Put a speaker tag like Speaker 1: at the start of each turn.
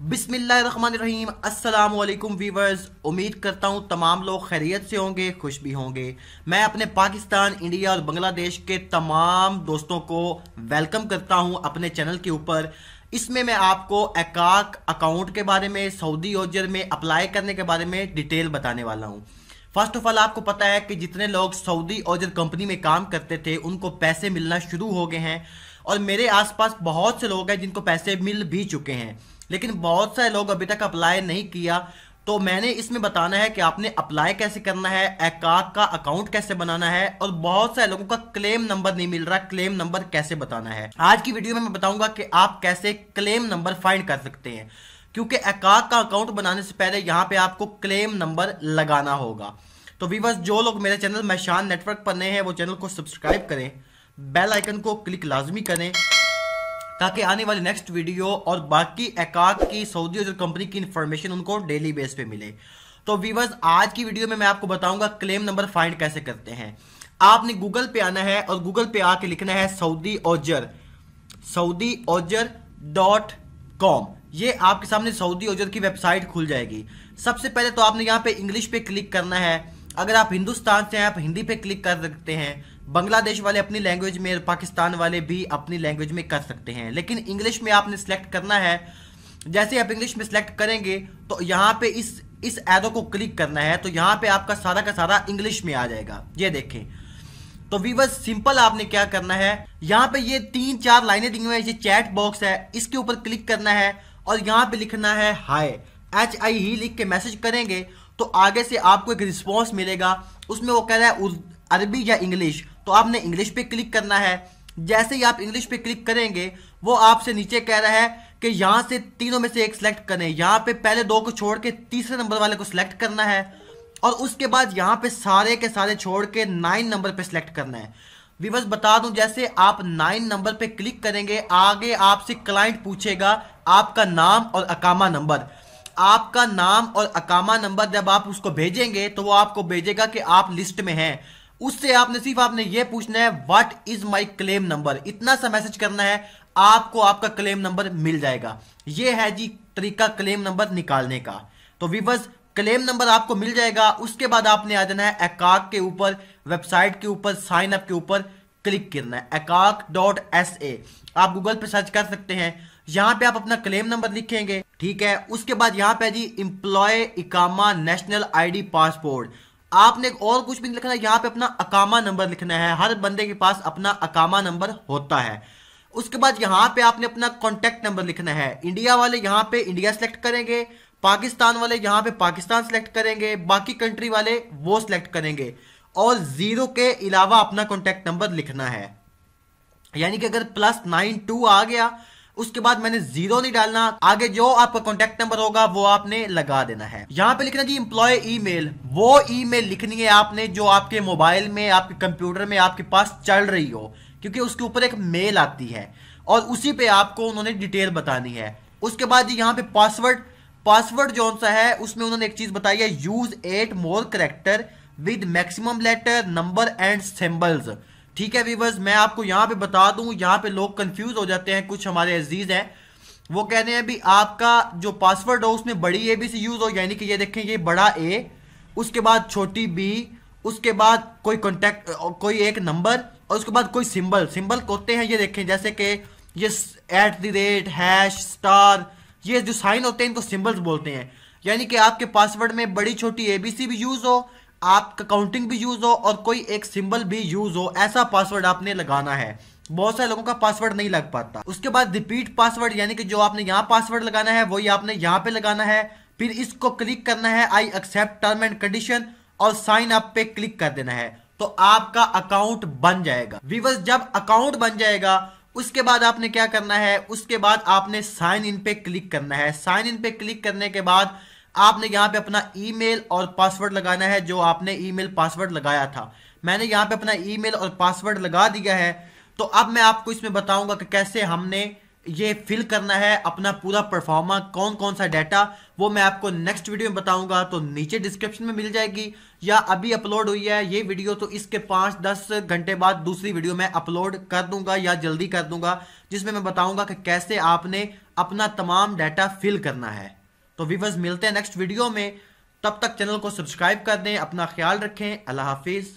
Speaker 1: अस्सलाम वालेकुम वीवर्स उम्मीद करता हूँ तमाम लोग खैरियत से होंगे खुश भी होंगे मैं अपने पाकिस्तान इंडिया और बांग्लादेश के तमाम दोस्तों को वेलकम करता हूँ अपने चैनल के ऊपर इसमें मैं आपको एकाक अकाउंट के बारे में सऊदी ओजर में अप्लाई करने के बारे में डिटेल बताने वाला हूँ फर्स्ट ऑफ ऑल आपको पता है कि जितने लोग सऊदी ओजर कंपनी में काम करते थे उनको पैसे मिलना शुरू हो गए हैं और मेरे आसपास बहुत से लोग हैं जिनको पैसे मिल भी चुके हैं लेकिन बहुत सारे लोग अभी तक अप्लाई नहीं किया तो मैंने इसमें बताना है कि आपने अप्लाई कैसे करना है एकाक का अकाउंट कैसे बनाना है और बहुत सारे लोगों का क्लेम नंबर नहीं मिल रहा क्लेम नंबर कैसे बताना है आज की वीडियो में मैं बताऊंगा कि आप कैसे क्लेम नंबर फाइंड कर सकते हैं क्योंकि एकाक का अकाउंट बनाने से पहले यहाँ पे आपको क्लेम नंबर लगाना होगा तो वीवर्स जो लोग मेरे चैनल मैशान नेटवर्क पर नए हैं वो चैनल को सब्सक्राइब करें बेल आइकन को क्लिक लाजमी करें ताकि आने वाले नेक्स्ट वीडियो और बाकी एकाक की सऊदी और कंपनी की इंफॉर्मेशन उनको डेली बेस पे मिले तो वीवर्स आज की वीडियो में मैं आपको बताऊंगा क्लेम नंबर फाइंड कैसे करते हैं आपने गूगल पे आना है और गूगल पे आके लिखना है Saudi Oger Saudi Oger dot com ये आपके सामने सऊदी ओजर की वेबसाइट खुल जाएगी सबसे पहले तो आपने यहाँ पे इंग्लिश पे क्लिक करना है अगर आप हिंदुस्तान से हैं आप हिंदी पे क्लिक कर सकते हैं बांग्लादेश वाले अपनी लैंग्वेज में पाकिस्तान वाले भी अपनी लैंग्वेज में कर सकते हैं लेकिन इंग्लिश में आपने सेलेक्ट करना है जैसे आप इंग्लिश में सेलेक्ट करेंगे तो यहाँ पे इस इस एरो को क्लिक करना है तो यहाँ पे आपका सारा का सारा इंग्लिश में आ जाएगा ये देखें तो वीवर सिंपल आपने क्या करना है यहाँ पे ये तीन चार लाइनें दी हुई है ये चैट बॉक्स है इसके ऊपर क्लिक करना है और यहाँ पे लिखना है हाय एच आई ही लिख के मैसेज करेंगे तो आगे से आपको एक रिस्पॉन्स मिलेगा उसमें वो कह रहा है अरबी या इंग्लिश तो आपने इंग्लिश पे क्लिक करना है जैसे ही आप इंग्लिश पे क्लिक करेंगे वो आपसे नीचे कह रहा है कि यहाँ से तीनों में से एक सिलेक्ट करें यहाँ पे पहले दो को छोड़ के तीसरे नंबर वाले को सिलेक्ट करना है और उसके बाद यहाँ पे सारे के सारे छोड़ के नाइन नंबर पे सिलेक्ट करना है विवस बता दूं जैसे आप नाइन नंबर पे क्लिक करेंगे आगे आपसे क्लाइंट पूछेगा आपका नाम और अकामा नंबर आपका नाम और अकामा नंबर जब आप उसको भेजेंगे तो वो आपको भेजेगा कि आप लिस्ट में हैं उससे आपने सिर्फ आपने ये पूछना है what is my claim number इतना सा मैसेज करना है आपको आपका क्लेम नंबर मिल जाएगा ये है जी तरीका क्लेम नंबर निकालने का तो विवर्स क्लेम नंबर आपको मिल जाएगा उसके बाद आपने आ जाना है एकाक के ऊपर वेबसाइट के ऊपर साइन अप के ऊपर क्लिक करना है एकाक डॉट एस ए आप गूगल पे सर्च कर सकते हैं यहाँ पे आप अपना क्लेम नंबर लिखेंगे ठीक है उसके बाद यहाँ पे जी इम्प्लॉय इकामा नेशनल आईडी पासपोर्ट आपने और कुछ भी नहीं लिखना है यहाँ पे अपना अकामा नंबर लिखना है हर बंदे के पास अपना अकामा नंबर होता है उसके बाद यहाँ पे आपने अपना कॉन्टेक्ट नंबर लिखना है इंडिया वाले यहाँ पे इंडिया सेलेक्ट करेंगे पाकिस्तान वाले यहाँ पे पाकिस्तान सेलेक्ट करेंगे बाकी कंट्री वाले वो सिलेक्ट करेंगे और जीरो के अलावा अपना कॉन्टेक्ट नंबर लिखना है यानी कि अगर प्लस नाइन टू आ गया उसके बाद मैंने जीरो नहीं डालना आगे जो आपका कॉन्टेक्ट नंबर होगा वो आपने लगा देना है यहाँ पे लिखना जी इम्प्लॉय ईमेल वो ईमेल लिखनी है आपने जो आपके मोबाइल में आपके कंप्यूटर में आपके पास चल रही हो क्योंकि उसके ऊपर एक मेल आती है और उसी पे आपको उन्होंने डिटेल बतानी है उसके बाद जी यहाँ पे पासवर्ड पासवर्ड जो सा है उसमें उन्होंने एक चीज बताई है use eight more character with maximum letter number and symbols ठीक है वीवर्स मैं आपको यहाँ पे बता दूँ यहाँ पे लोग कंफ्यूज हो जाते हैं कुछ हमारे अजीज़ हैं वो कहते हैं भी आपका जो पासवर्ड हो उसमें बड़ी ए बी सी यूज़ हो यानी कि ये देखें ये बड़ा ए उसके बाद छोटी बी उसके बाद कोई कॉन्टेक्ट कोई एक नंबर और उसके बाद कोई सिंबल सिंबल होते हैं ये देखें जैसे कि ये at the rate hash star ये जो साइन होते हैं इनको सिंबल्स बोलते हैं यानी कि आपके पासवर्ड में बड़ी छोटी ए बी सी भी यूज़ हो आपका काउंटिंग भी यूज़ हो और कोई एक सिंबल भी यूज़ हो ऐसा पासवर्ड आपने लगाना है बहुत सारे लोगों का पासवर्ड नहीं लग पाता उसके बाद रिपीट पासवर्ड यानी कि जो आपने यहाँ पासवर्ड लगाना है वही आपने यहाँ पे लगाना है फिर इसको क्लिक करना है I accept term and condition और साइन अप पे क्लिक कर देना है तो आपका अकाउंट बन जाएगा विवर्स जब अकाउंट बन जाएगा उसके बाद आपने क्या करना है उसके बाद आपने साइन इन पे क्लिक करना है साइन इन पे क्लिक करने के बाद आपने यहाँ पे अपना ईमेल और पासवर्ड लगाना है जो आपने ईमेल पासवर्ड लगाया था मैंने यहाँ पे अपना ईमेल और पासवर्ड लगा दिया है तो अब मैं आपको इसमें बताऊंगा कि कैसे हमने ये फिल करना है अपना पूरा परफॉर्मा कौन कौन सा डाटा वो मैं आपको नेक्स्ट वीडियो में बताऊंगा तो नीचे डिस्क्रिप्शन में मिल जाएगी या अभी अपलोड हुई है ये वीडियो तो इसके पाँच दस घंटे बाद दूसरी वीडियो मैं अपलोड कर दूंगा या जल्दी कर दूंगा जिसमें मैं बताऊंगा कि कैसे आपने अपना तमाम डाटा फिल करना है तो वीवर्स मिलते हैं नेक्स्ट वीडियो में तब तक चैनल को सब्सक्राइब कर दें अपना ख्याल रखें अल्लाह हाफिज़